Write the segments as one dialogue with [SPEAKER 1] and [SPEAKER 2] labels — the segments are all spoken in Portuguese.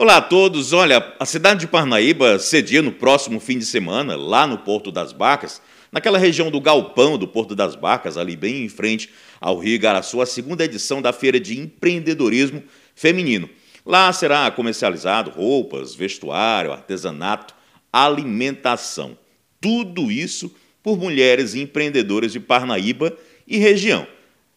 [SPEAKER 1] Olá a todos. Olha, a cidade de Parnaíba cedia no próximo fim de semana, lá no Porto das Barcas, naquela região do galpão do Porto das Barcas, ali bem em frente ao Rio Igaraçu, a segunda edição da Feira de Empreendedorismo Feminino. Lá será comercializado roupas, vestuário, artesanato, alimentação. Tudo isso por mulheres empreendedoras de Parnaíba e região.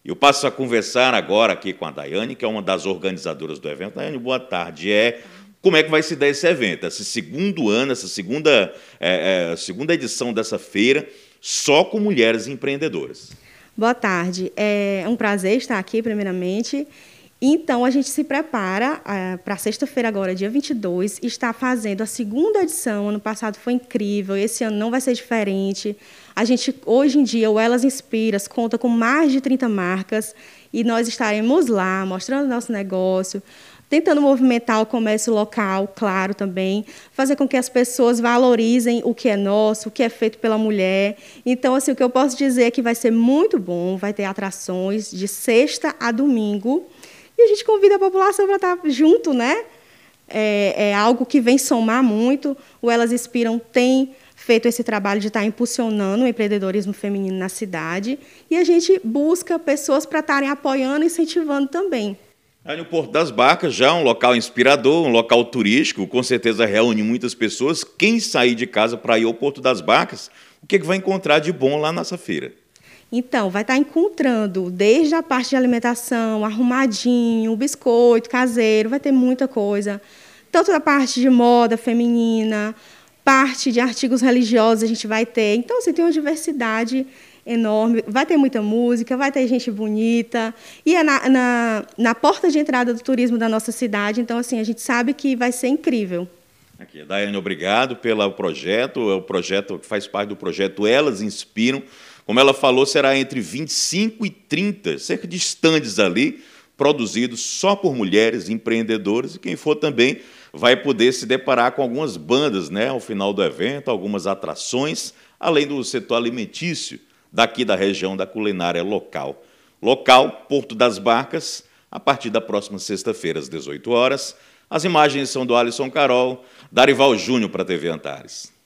[SPEAKER 1] Eu passo a conversar agora aqui com a Daiane, que é uma das organizadoras do evento. Daiane, boa tarde. É, como é que vai se dar esse evento? Esse segundo ano, essa segunda, é, é, segunda edição dessa feira, só com mulheres empreendedoras.
[SPEAKER 2] Boa tarde. É um prazer estar aqui, primeiramente. Então, a gente se prepara eh, para sexta-feira, agora, dia 22, está fazendo a segunda edição. Ano passado foi incrível, esse ano não vai ser diferente. A gente, hoje em dia, o Elas Inspiras conta com mais de 30 marcas e nós estaremos lá mostrando nosso negócio, tentando movimentar o comércio local, claro, também, fazer com que as pessoas valorizem o que é nosso, o que é feito pela mulher. Então, assim, o que eu posso dizer é que vai ser muito bom, vai ter atrações de sexta a domingo. E a gente convida a população para estar tá junto, né? É, é, algo que vem somar muito. O Elas Inspiram tem feito esse trabalho de estar tá impulsionando o empreendedorismo feminino na cidade e a gente busca pessoas para estarem apoiando e incentivando também.
[SPEAKER 1] Aí o Porto das Barcas já é um local inspirador, um local turístico, com certeza reúne muitas pessoas. Quem sair de casa para ir ao Porto das Barcas, o que, é que vai encontrar de bom lá nessa feira?
[SPEAKER 2] Então, vai estar tá encontrando desde a parte de alimentação, arrumadinho, biscoito caseiro, vai ter muita coisa. Tanto da parte de moda feminina, parte de artigos religiosos a gente vai ter. Então, assim, tem uma diversidade enorme. Vai ter muita música, vai ter gente bonita. E é na, na, na porta de entrada do turismo da nossa cidade. Então, assim, a gente sabe que vai ser incrível.
[SPEAKER 1] Aqui, Daiane, obrigado pelo projeto. É O projeto que faz parte do projeto Elas Inspiram. Como ela falou, será entre 25 e 30, cerca de estandes ali, produzidos só por mulheres empreendedoras, e quem for também vai poder se deparar com algumas bandas né, ao final do evento, algumas atrações, além do setor alimentício daqui da região da culinária local. Local, Porto das Barcas, a partir da próxima sexta-feira, às 18 horas. As imagens são do Alisson Carol, Darival Júnior para a TV Antares.